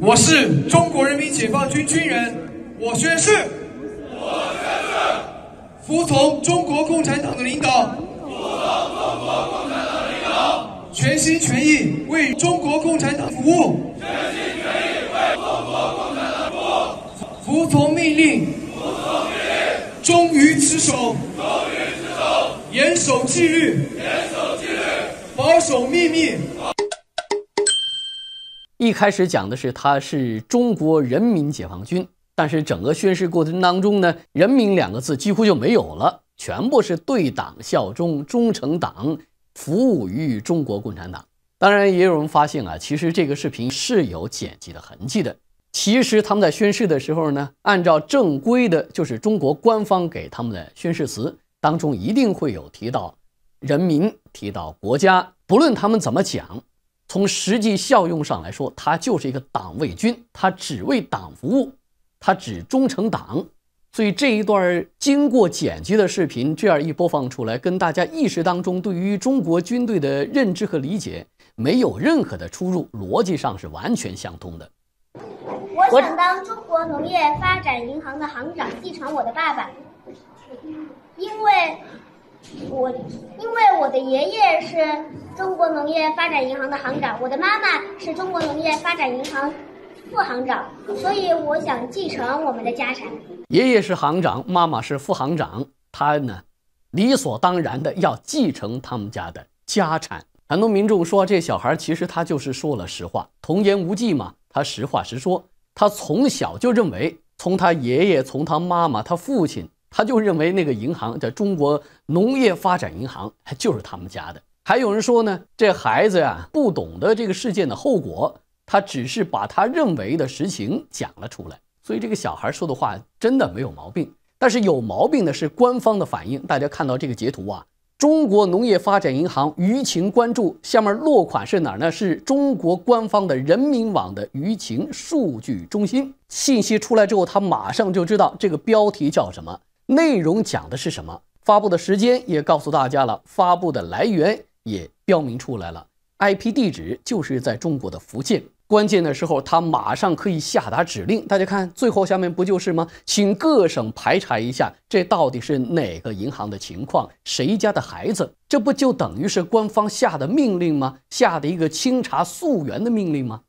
我是中国人民解放军军人，我宣誓，我宣誓，服从中国共产党的领导，服从中国共产党的领导，全心全意为中国共产党服务，全心全意为中国共产党服务，服从命令，服从命令，忠于职守，忠于职守，严守纪律，严守纪律，保守秘密，保守秘密。一开始讲的是他是中国人民解放军，但是整个宣誓过程当中呢，人民两个字几乎就没有了，全部是对党效忠、忠诚党、服务于中国共产党。当然，也有人发现啊，其实这个视频是有剪辑的痕迹的。其实他们在宣誓的时候呢，按照正规的，就是中国官方给他们的宣誓词当中，一定会有提到人民、提到国家，不论他们怎么讲。从实际效用上来说，它就是一个党卫军，它只为党服务，它只忠诚党。所以这一段经过剪辑的视频这样一播放出来，跟大家意识当中对于中国军队的认知和理解没有任何的出入，逻辑上是完全相通的。我想当中国农业发展银行的行长，继承我的爸爸，因为，我，因为我的爷爷是。中国农业发展银行的行长，我的妈妈是中国农业发展银行副行长，所以我想继承我们的家产。爷爷是行长，妈妈是副行长，他呢，理所当然的要继承他们家的家产。很多民众说，这小孩其实他就是说了实话，童言无忌嘛，他实话实说。他从小就认为，从他爷爷、从他妈妈、他父亲，他就认为那个银行叫中国农业发展银行，就是他们家的。还有人说呢，这孩子呀不懂得这个事件的后果，他只是把他认为的实情讲了出来。所以这个小孩说的话真的没有毛病，但是有毛病的是官方的反应。大家看到这个截图啊，中国农业发展银行舆情关注，下面落款是哪儿呢？是中国官方的人民网的舆情数据中心。信息出来之后，他马上就知道这个标题叫什么，内容讲的是什么，发布的时间也告诉大家了，发布的来源。也标明出来了，IP 地址就是在中国的福建。关键的时候，他马上可以下达指令。大家看，最后下面不就是吗？请各省排查一下，这到底是哪个银行的情况？谁家的孩子？这不就等于是官方下的命令吗？下的一个清查溯源的命令吗？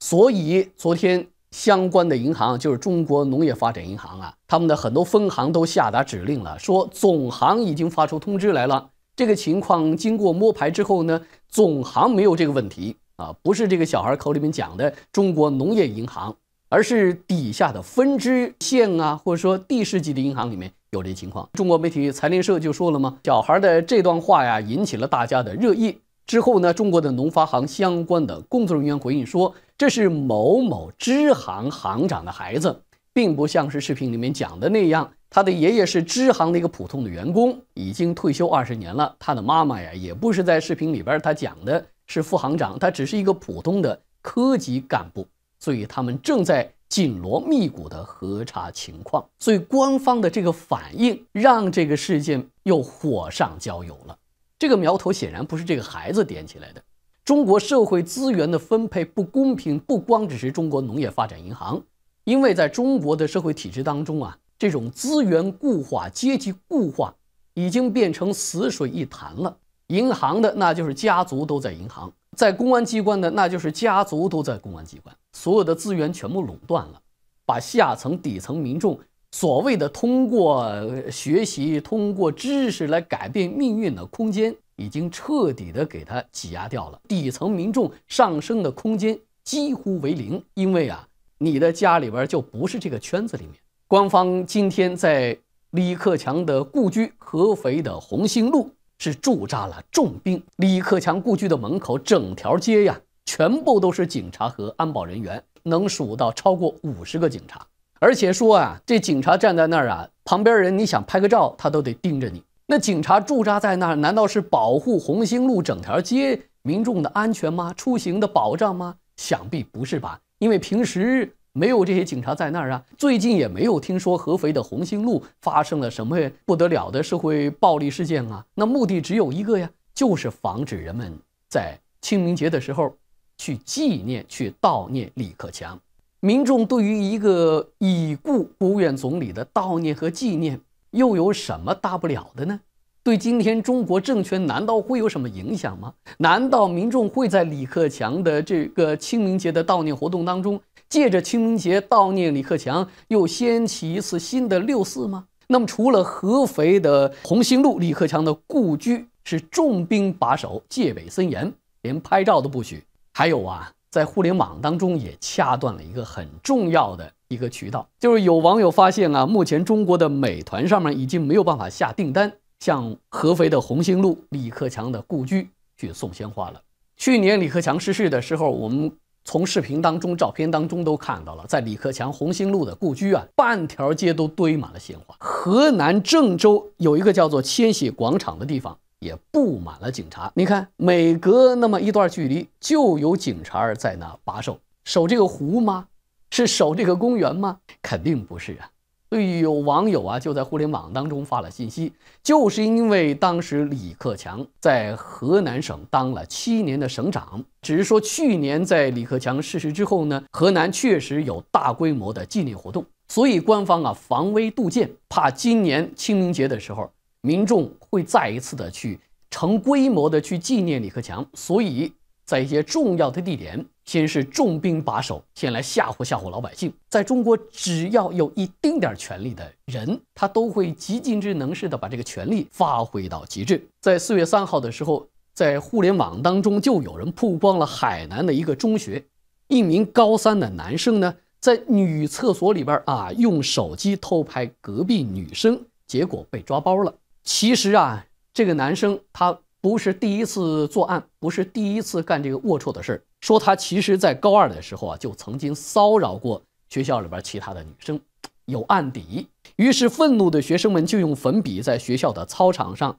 所以昨天相关的银行，就是中国农业发展银行啊，他们的很多分行都下达指令了，说总行已经发出通知来了。这个情况经过摸排之后呢，总行没有这个问题啊，不是这个小孩口里面讲的中国农业银行，而是底下的分支县啊，或者说地市级的银行里面有这情况。中国媒体财联社就说了嘛，小孩的这段话呀，引起了大家的热议。之后呢，中国的农发行相关的工作人员回应说，这是某某支行行长的孩子，并不像是视频里面讲的那样。他的爷爷是支行的一个普通的员工，已经退休二十年了。他的妈妈呀，也不是在视频里边，他讲的是副行长，他只是一个普通的科级干部。所以他们正在紧锣密鼓的核查情况。所以官方的这个反应让这个事件又火上浇油了。这个苗头显然不是这个孩子点起来的。中国社会资源的分配不公平，不光只是中国农业发展银行，因为在中国的社会体制当中啊。这种资源固化、阶级固化已经变成死水一潭了。银行的那就是家族都在银行，在公安机关的那就是家族都在公安机关，所有的资源全部垄断了，把下层、底层民众所谓的通过学习、通过知识来改变命运的空间已经彻底的给他挤压掉了。底层民众上升的空间几乎为零，因为啊，你的家里边就不是这个圈子里面。官方今天在李克强的故居合肥的红星路是驻扎了重兵。李克强故居的门口，整条街呀，全部都是警察和安保人员，能数到超过五十个警察。而且说啊，这警察站在那儿，啊，旁边人你想拍个照，他都得盯着你。那警察驻扎在那儿，难道是保护红星路整条街民众的安全吗？出行的保障吗？想必不是吧，因为平时。没有这些警察在那儿啊！最近也没有听说合肥的红星路发生了什么不得了的社会暴力事件啊！那目的只有一个呀，就是防止人们在清明节的时候去纪念、去悼念李克强。民众对于一个已故国务院总理的悼念和纪念，又有什么大不了的呢？对今天中国政权难道会有什么影响吗？难道民众会在李克强的这个清明节的悼念活动当中？借着清明节悼念李克强，又掀起一次新的六四吗？那么除了合肥的红星路李克强的故居是重兵把守，戒备森严，连拍照都不许，还有啊，在互联网当中也掐断了一个很重要的一个渠道，就是有网友发现啊，目前中国的美团上面已经没有办法下订单，向合肥的红星路李克强的故居去送鲜花了。去年李克强逝世的时候，我们。从视频当中、照片当中都看到了，在李克强红星路的故居啊，半条街都堆满了鲜花。河南郑州有一个叫做千禧广场的地方，也布满了警察。你看，每隔那么一段距离，就有警察在那把守。守这个湖吗？是守这个公园吗？肯定不是啊。对于有网友啊，就在互联网当中发了信息，就是因为当时李克强在河南省当了七年的省长，只是说去年在李克强逝世之后呢，河南确实有大规模的纪念活动，所以官方啊防微杜渐，怕今年清明节的时候，民众会再一次的去成规模的去纪念李克强，所以。在一些重要的地点，先是重兵把守，先来吓唬吓唬老百姓。在中国，只要有一丁点权力的人，他都会极尽智能似的把这个权力发挥到极致。在四月三号的时候，在互联网当中就有人曝光了海南的一个中学，一名高三的男生呢，在女厕所里边啊，用手机偷拍隔壁女生，结果被抓包了。其实啊，这个男生他。不是第一次作案，不是第一次干这个龌龊的事儿。说他其实，在高二的时候啊，就曾经骚扰过学校里边其他的女生，有案底。于是愤怒的学生们就用粉笔在学校的操场上，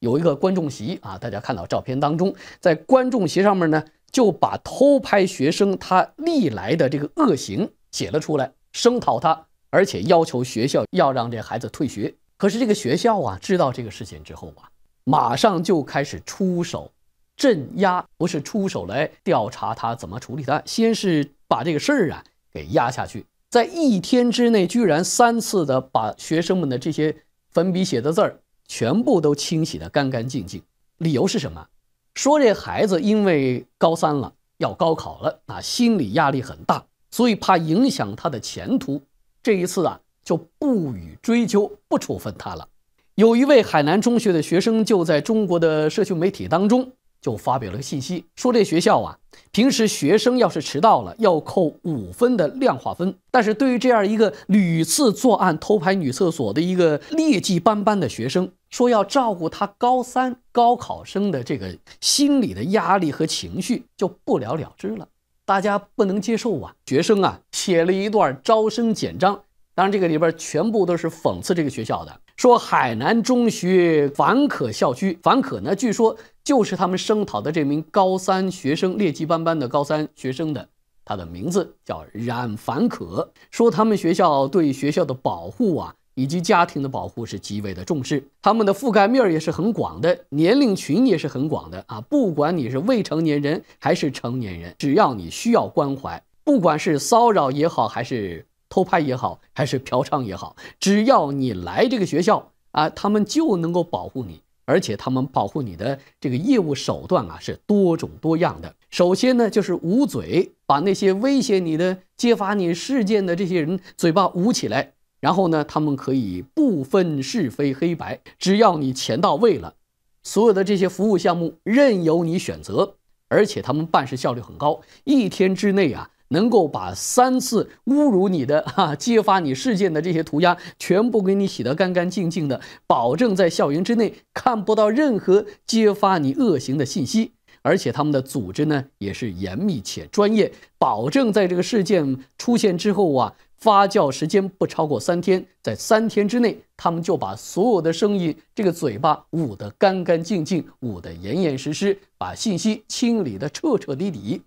有一个观众席啊，大家看到照片当中，在观众席上面呢，就把偷拍学生他历来的这个恶行写了出来，声讨他，而且要求学校要让这孩子退学。可是这个学校啊，知道这个事情之后啊。马上就开始出手镇压，不是出手来调查他怎么处理他，先是把这个事儿啊给压下去，在一天之内居然三次的把学生们的这些粉笔写的字儿全部都清洗的干干净净。理由是什么？说这孩子因为高三了要高考了啊，心理压力很大，所以怕影响他的前途，这一次啊就不予追究，不处分他了。有一位海南中学的学生就在中国的社区媒体当中就发表了个信息，说这学校啊，平时学生要是迟到了要扣五分的量化分，但是对于这样一个屡次作案偷拍女厕所的一个劣迹斑斑的学生，说要照顾他高三高考生的这个心理的压力和情绪就不了了之了，大家不能接受啊！学生啊写了一段招生简章，当然这个里边全部都是讽刺这个学校的。说海南中学凡可校区，凡可呢？据说就是他们声讨的这名高三学生，劣迹斑斑的高三学生的，他的名字叫冉凡可。说他们学校对学校的保护啊，以及家庭的保护是极为的重视，他们的覆盖面也是很广的，年龄群也是很广的啊。不管你是未成年人还是成年人，只要你需要关怀，不管是骚扰也好，还是。偷拍也好，还是嫖娼也好，只要你来这个学校啊，他们就能够保护你，而且他们保护你的这个业务手段啊是多种多样的。首先呢，就是捂嘴，把那些威胁你的、揭发你事件的这些人嘴巴捂起来。然后呢，他们可以不分是非黑白，只要你钱到位了，所有的这些服务项目任由你选择，而且他们办事效率很高，一天之内啊。能够把三次侮辱你的、哈揭发你事件的这些涂鸦全部给你洗得干干净净的，保证在校园之内看不到任何揭发你恶行的信息。而且他们的组织呢也是严密且专业，保证在这个事件出现之后啊，发酵时间不超过三天，在三天之内，他们就把所有的声音这个嘴巴捂得干干净净，捂得严严实实，把信息清理得彻彻底底。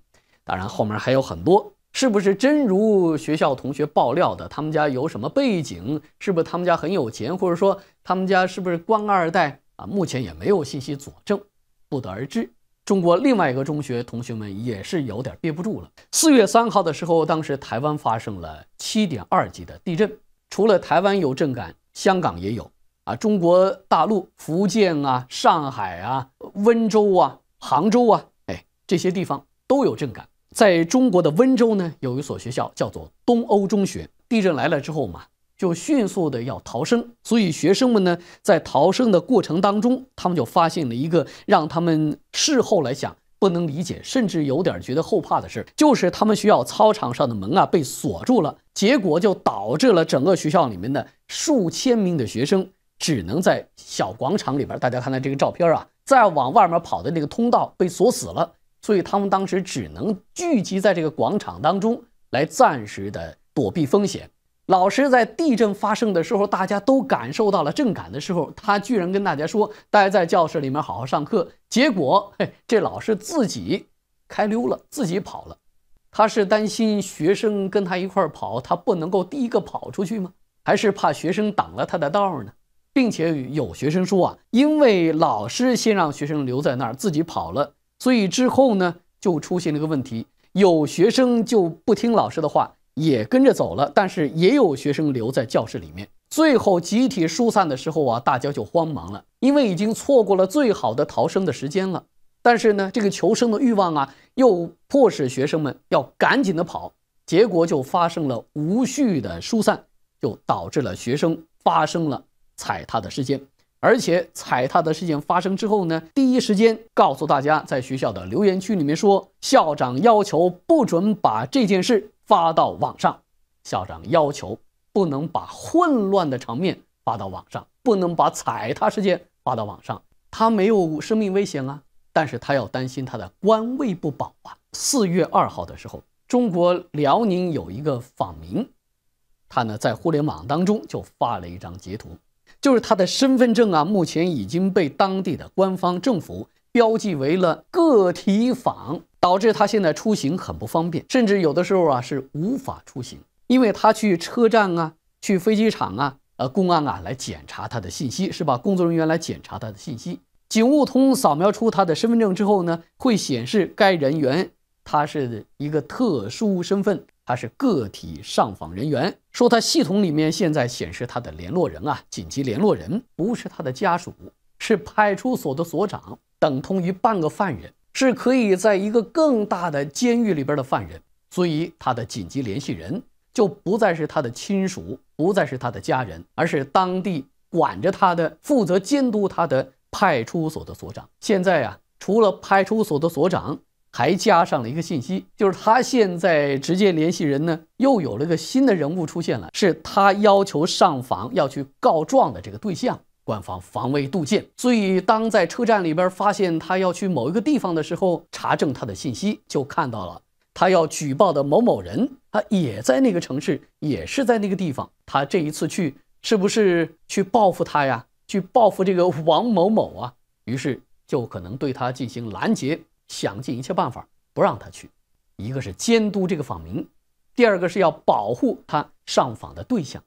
当然，后面还有很多。是不是真如学校同学爆料的，他们家有什么背景？是不是他们家很有钱，或者说他们家是不是官二代啊？目前也没有信息佐证，不得而知。中国另外一个中学同学们也是有点憋不住了。四月三号的时候，当时台湾发生了七点二级的地震，除了台湾有震感，香港也有啊。中国大陆福建啊、上海啊、温州啊、杭州啊，哎，这些地方都有震感。在中国的温州呢，有一所学校叫做东欧中学。地震来了之后嘛，就迅速的要逃生。所以学生们呢，在逃生的过程当中，他们就发现了一个让他们事后来想不能理解，甚至有点觉得后怕的事，就是他们学校操场上的门啊被锁住了，结果就导致了整个学校里面的数千名的学生只能在小广场里边。大家看到这个照片啊，在往外面跑的那个通道被锁死了。所以他们当时只能聚集在这个广场当中，来暂时的躲避风险。老师在地震发生的时候，大家都感受到了震感的时候，他居然跟大家说：“待在教室里面好好上课。”结果，嘿，这老师自己开溜了，自己跑了。他是担心学生跟他一块跑，他不能够第一个跑出去吗？还是怕学生挡了他的道呢？并且有学生说啊，因为老师先让学生留在那儿，自己跑了。所以之后呢，就出现了个问题，有学生就不听老师的话，也跟着走了，但是也有学生留在教室里面。最后集体疏散的时候啊，大家就慌忙了，因为已经错过了最好的逃生的时间了。但是呢，这个求生的欲望啊，又迫使学生们要赶紧的跑，结果就发生了无序的疏散，就导致了学生发生了踩踏的事件。而且踩踏的事件发生之后呢，第一时间告诉大家，在学校的留言区里面说，校长要求不准把这件事发到网上，校长要求不能把混乱的场面发到网上，不能把踩踏事件发到网上。他没有生命危险啊，但是他要担心他的官位不保啊。四月二号的时候，中国辽宁有一个访民，他呢在互联网当中就发了一张截图。就是他的身份证啊，目前已经被当地的官方政府标记为了个体访，导致他现在出行很不方便，甚至有的时候啊是无法出行，因为他去车站啊、去飞机场啊、呃公安啊来检查他的信息，是吧？工作人员来检查他的信息，警务通扫描出他的身份证之后呢，会显示该人员他是一个特殊身份。他是个体上访人员，说他系统里面现在显示他的联络人啊，紧急联络人不是他的家属，是派出所的所长，等同于半个犯人，是可以在一个更大的监狱里边的犯人，所以他的紧急联系人就不再是他的亲属，不再是他的家人，而是当地管着他的、负责监督他的派出所的所长。现在呀，除了派出所的所长。还加上了一个信息，就是他现在直接联系人呢，又有了个新的人物出现了，是他要求上访要去告状的这个对象。官方防卫杜渐，所以当在车站里边发现他要去某一个地方的时候，查证他的信息，就看到了他要举报的某某人，他也在那个城市，也是在那个地方。他这一次去是不是去报复他呀？去报复这个王某某啊？于是就可能对他进行拦截。想尽一切办法不让他去，一个是监督这个访民，第二个是要保护他上访的对象。